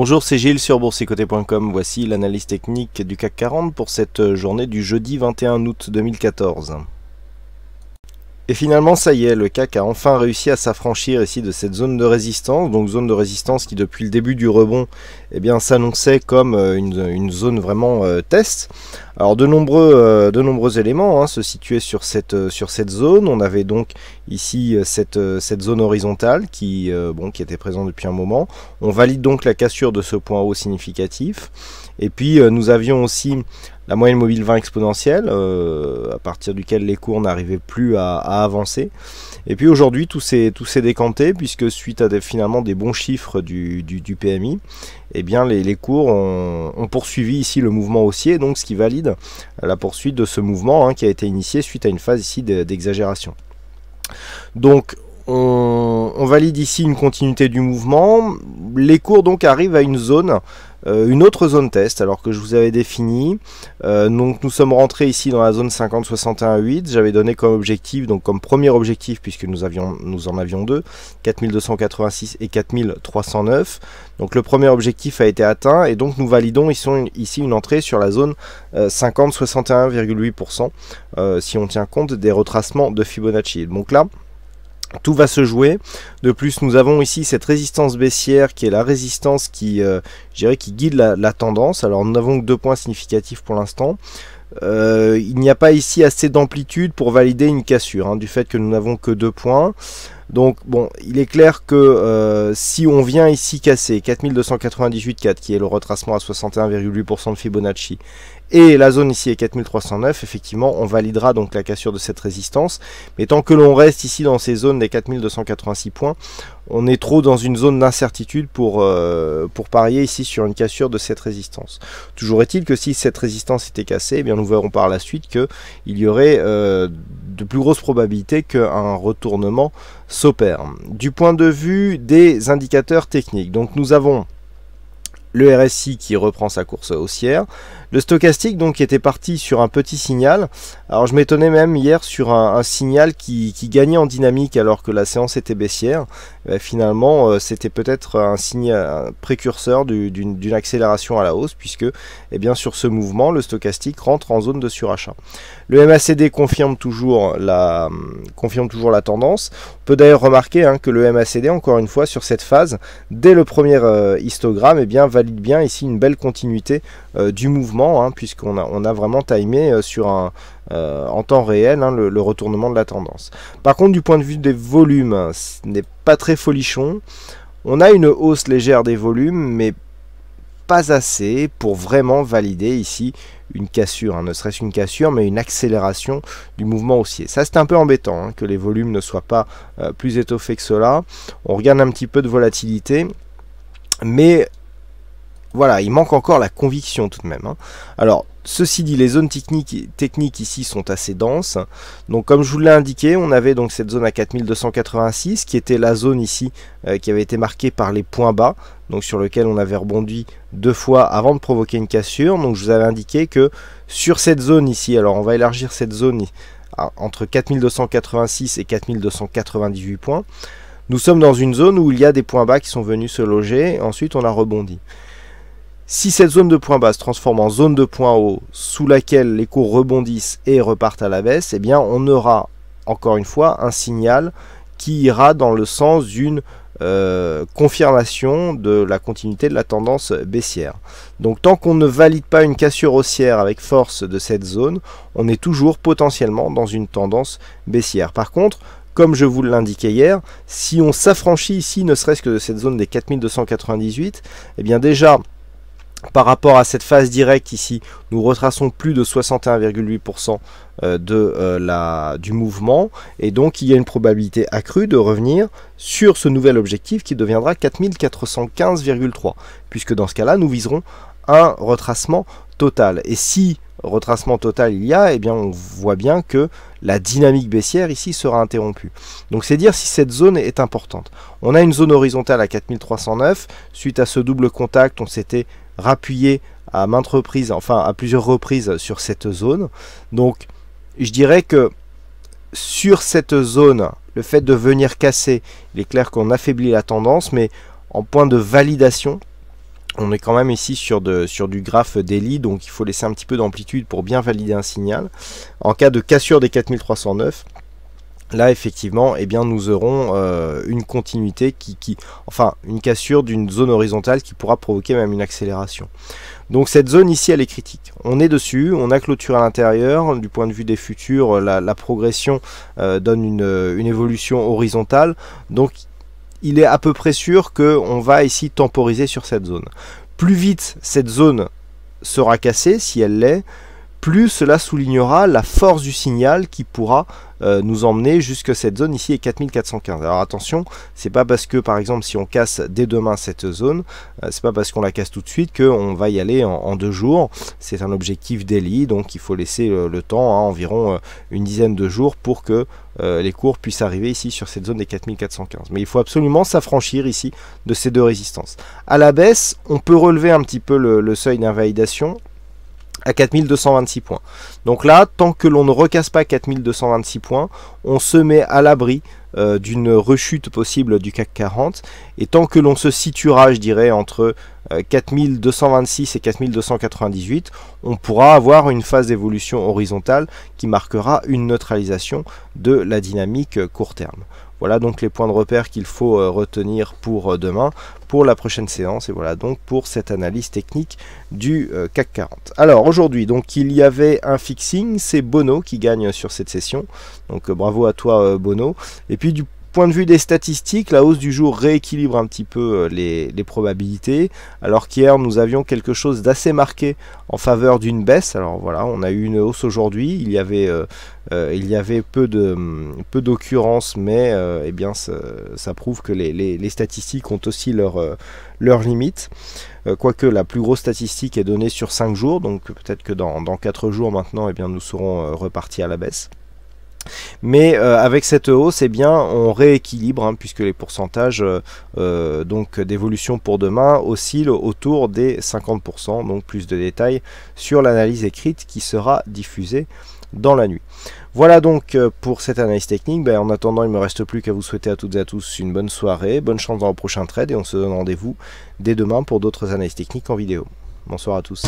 Bonjour, c'est Gilles sur boursicoté.com. Voici l'analyse technique du CAC 40 pour cette euh, journée du jeudi 21 août 2014. Et finalement, ça y est, le CAC a enfin réussi à s'affranchir ici de cette zone de résistance, donc zone de résistance qui depuis le début du rebond eh bien s'annonçait comme euh, une, zone vraiment euh, test. Alors de nombreux, euh, de nombreux éléments hein, se situaient sur cette, euh, sur cette zone. On avait donc ici euh, cette, cette zone horizontale qui, bon, qui était présente depuis un moment. On valide donc la cassure de ce point haut significatif. Et puis nous avions aussi la moyenne mobile 20 exponentielle, à partir duquel les cours n'arrivaient plus à, avancer. Et puis aujourd'hui, tout s'est décanté, puisque suite à finalement des bons chiffres du, PMI, eh bien, les, cours ont, ont poursuivi ici le mouvement haussier, donc ce qui valide la poursuite de ce mouvement hein, qui a été initié suite à une phase ici d'exagération. Donc on, valide ici une continuité du mouvement. Les cours donc arrivent à une zone, euh, une autre zone test, alors que je vous avais défini. Euh, donc nous sommes rentrés ici dans la zone 50-61-8. J'avais donné comme objectif, donc comme premier objectif, puisque nous, avions, nous en avions deux, 4286 et 4309. Donc le premier objectif a été atteint et donc nous validons ici une, ici une entrée sur la zone 50-61,8% euh, si on tient compte des retracements de Fibonacci. Donc là, tout va se jouer. De plus, nous avons ici cette résistance baissière qui est la résistance qui, euh, qui guide la, tendance. Alors nous n'avons que deux points significatifs pour l'instant. Euh, il n'y a pas ici assez d'amplitude pour valider une cassure, hein, du fait que nous n'avons que deux points. Donc bon, il est clair que euh, si on vient ici casser 4298,4 qui est le retracement à 61,8% de Fibonacci et la zone ici est 4309, effectivement on validera donc la cassure de cette résistance. Mais tant que l'on reste ici dans ces zones des 4286 points, on est trop dans une zone d'incertitude pour, euh, pour parier ici sur une cassure de cette résistance. Toujours est-il que si cette résistance était cassée, eh bien nous verrons par la suite qu'il y aurait euh, de plus grosses probabilités qu'un retournement s'opère. Du point de vue des indicateurs techniques, donc nous avons le RSI qui reprend sa course haussière. Le stochastique donc était parti sur un petit signal. Alors je m'étonnais même hier sur un, signal qui, gagnait en dynamique alors que la séance était baissière. Eh ben, finalement euh, c'était peut-être un signe précurseur d'une accélération à la hausse puisque eh bien, sur ce mouvement le stochastique rentre en zone de surachat. Le MACD confirme toujours la, confirme toujours la tendance peut d'ailleurs remarquer hein, que le MACD, encore une fois, sur cette phase, dès le premier euh, histogramme, et eh bien, valide bien ici une belle continuité euh, du mouvement, hein, puisqu'on a, on a vraiment timé euh, sur un, en temps réel hein, le, le, retournement de la tendance. Par contre, du point de vue des volumes, ce n'est pas très folichon. On a une hausse légère des volumes, mais pas assez pour vraiment valider ici une cassure, hein. ne serait-ce qu'une cassure, mais une accélération du mouvement haussier. Ça, c'est un peu embêtant hein, que les volumes ne soient pas euh, plus étoffés que cela. On regarde un petit peu de volatilité. Mais voilà, il manque encore la conviction tout de même. Hein. Alors, ceci dit, les zones techniques, ici sont assez denses. Donc, comme je vous l'ai indiqué, on avait donc cette zone à 4286 qui était la zone ici euh, qui avait été marquée par les points bas, donc sur lequel on avait rebondi deux fois avant de provoquer une cassure. Donc, je vous avais indiqué que sur cette zone ici, alors on va élargir cette zone entre 4286 et 4298 points. Nous sommes dans une zone où il y a des points bas qui sont venus se loger, et ensuite on a rebondi. Si cette zone de point bas se transforme en zone de point haut sous laquelle les cours rebondissent et repartent à la baisse, eh bien on aura encore une fois un signal qui ira dans le sens d'une euh, confirmation de la continuité de la tendance baissière. Donc tant qu'on ne valide pas une cassure haussière avec force de cette zone, on est toujours potentiellement dans une tendance baissière. Par contre, comme je vous l'indiquais hier, si on s'affranchit ici ne serait-ce que de cette zone des 4298, eh bien déjà par rapport à cette phase directe ici, nous retraçons plus de 61,8% euh, de, euh, la, du mouvement et donc il y a une probabilité accrue de revenir sur ce nouvel objectif qui deviendra 4415,3 puisque dans ce cas-là nous viserons un retracement total et si retracement total il y a, et eh bien on voit bien que la dynamique baissière ici sera interrompue. Donc c'est dire si cette zone est importante. On a une zone horizontale à 4309, suite à ce double contact on s'était rappuyé à maintes reprises, enfin à plusieurs reprises sur cette zone. Donc je dirais que sur cette zone, le fait de venir casser, il est clair qu'on affaiblit la tendance, mais en point de validation, on est quand même ici sur, sur du graphe daily, donc il faut laisser un petit peu d'amplitude pour bien valider un signal. En cas de cassure des 4309, là effectivement eh bien nous aurons euh, une continuité qui, enfin une cassure d'une zone horizontale qui pourra provoquer même une accélération donc cette zone ici elle est critique on est dessus on a clôture à l'intérieur du point de vue des futurs euh, la, progression euh, donne une, une évolution horizontale donc il est à peu près sûr qu'on va ici temporiser sur cette zone plus vite cette zone sera cassée si elle l'est plus cela soulignera la force du signal qui pourra euh, nous emmener jusque cette zone ici est 4415. Alors attention, c'est pas parce que par exemple si on casse dès demain cette zone, euh, c'est pas parce qu'on la casse tout de suite qu'on va y aller en, deux jours. C'est un objectif daily, donc il faut laisser euh, le temps, à hein, environ une dizaine de jours pour que les cours puissent arriver ici sur cette zone des 4415. Mais il faut absolument s'affranchir ici de ces deux résistances. À la baisse, on peut relever un petit peu le seuil d'invalidation à 4226 points. Donc là, tant que l'on ne recasse pas 4226 points, on se met à l'abri euh, d'une rechute possible du CAC 40. Et tant que l'on se situera, je dirais, entre 4226 euh, et 4298, on pourra avoir une phase d'évolution horizontale qui marquera une neutralisation de la dynamique euh, court terme. Voilà donc les points de repère qu'il faut euh, retenir pour euh, demain, pour la prochaine séance, et voilà donc pour cette analyse technique du euh, CAC 40. Alors aujourd'hui, donc il y avait un fixing, c'est Bono qui gagne sur cette session, donc bravo à toi Bono, et puis du point de vue des statistiques, la hausse du jour rééquilibre un petit peu euh, les, probabilités, alors qu'hier nous avions quelque chose d'assez marqué en faveur d'une baisse. Alors voilà, on a eu une hausse aujourd'hui, il y avait... Euh, euh, peu de mm, d'occurrences, mais eh bien ça, prouve que les, statistiques ont aussi leurs limites. quoique la plus grosse statistique est donnée sur 5 jours, donc peut-être que dans, quatre 4 jours maintenant, eh bien nous serons repartis à la baisse. Mais euh, avec cette hausse, eh bien, on rééquilibre, hein, puisque les pourcentages euh, euh, donc d'évolution pour demain oscillent autour des 50%. Donc plus de détails sur l'analyse écrite qui sera diffusée dans la nuit. Voilà donc pour cette analyse technique. Ben, en attendant, il ne me reste plus qu'à vous souhaiter à toutes et à tous une bonne soirée, bonne chance dans le prochain trade et on se donne rendez-vous dès demain pour d'autres analyses techniques en vidéo. Bonsoir à tous.